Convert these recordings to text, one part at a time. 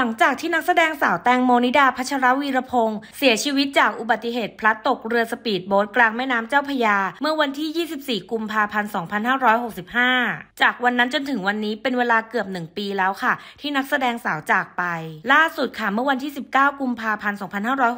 หลังจากที่นักแสดงสาวแตงโมนิดาพัชรวีรพงศ์เสียชีวิตจากอุบัติเหตุพลัดตกเรือสปีดโบ๊ทกลางแม่น้ำเจ้าพยา เมื่อวันที่ 24 กุมภาพันธ์ 2565 จากวันนั้นจนถึงวันนี้เป็นเวลาเกือบ 1 ปีแล้วค่ะ ที่นักแสดงสาวจากไป ล่าสุดค่ะเมื่อวันที่ 19 กุมภาพันธ์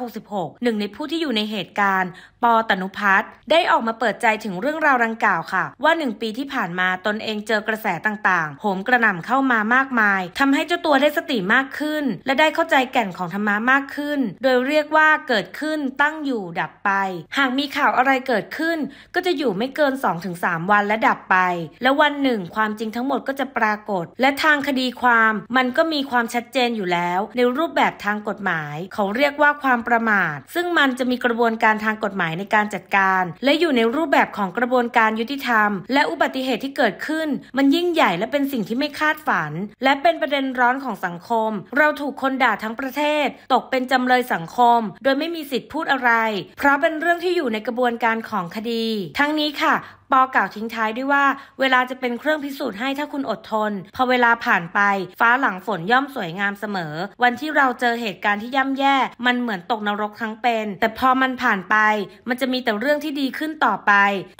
2566 หนึ่งในผู้ที่อยู่ในเหตุการณ์ ปอตนุพัฒน์ได้ออกมาเปิดใจถึงเรื่องราวดังกล่าวค่ะ ว่า 1 ปีที่ผ่านมาตนเองเจอกระแสต่างๆโหมกระหน่ำเข้ามามากมายทำให้เจ้าตัวได้สติมากขึ้นึ้นและได้เข้าใจแก่นของธรรมะมากขึ้น โดยเรียกว่าเกิดขึ้นตั้งอยู่ดับไป หากมีข่าวอะไรเกิดขึ้น ก็จะอยู่ไม่เกิน 2-3 วันและดับไป และวันหนึ่ง ความจริงทั้งหมดก็จะปรากฏ และทางคดีความมันก็มีความชัดเจนอยู่แล้ว ในรูปแบบทางกฎหมาย เขาเรียกว่าความประมาท ซึ่งมันจะมีกระบวนการทางกฎหมายในการจัดการ และอยู่ในรูปแบบของกระบวนการยุติธรรม และอุบัติเหตุที่เกิดขึ้น มันยิ่งใหญ่และเป็นสิ่งที่ไม่คาดฝัน และเป็นประเด็นร้อนของสังคมเราถูกคนด่าทั้งประเทศ ตกเป็นจำเลยสังคม โดยไม่มีสิทธิ์พูดอะไร เพราะเป็นเรื่องที่อยู่ในกระบวนการของคดี ทั้งนี้ค่ะปอกล่าวทิ้งท้ายด้วยว่าเวลาจะเป็นเครื่องพิสูจน์ให้ถ้าคุณอดทน พอเวลาผ่านไปฟ้าหลังฝนย่อมสวยงามเสมอ วันที่เราเจอเหตุการณ์ที่ย่ำแย่มันเหมือนตกนรกทั้งเป็น แต่พอมันผ่านไป มันจะมีแต่เรื่องที่ดีขึ้นต่อไป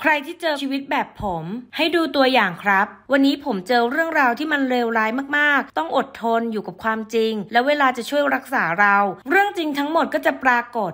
ใครที่เจอชีวิตแบบผม ให้ดูตัวอย่างครับ วันนี้ผมเจอเรื่องราวที่มันเลวร้ายมากๆ ต้องอดทนอยู่กับความจริง และเวลาจะช่วยรักษาเรา เรื่องจริงทั้งหมดก็จะปรากฏ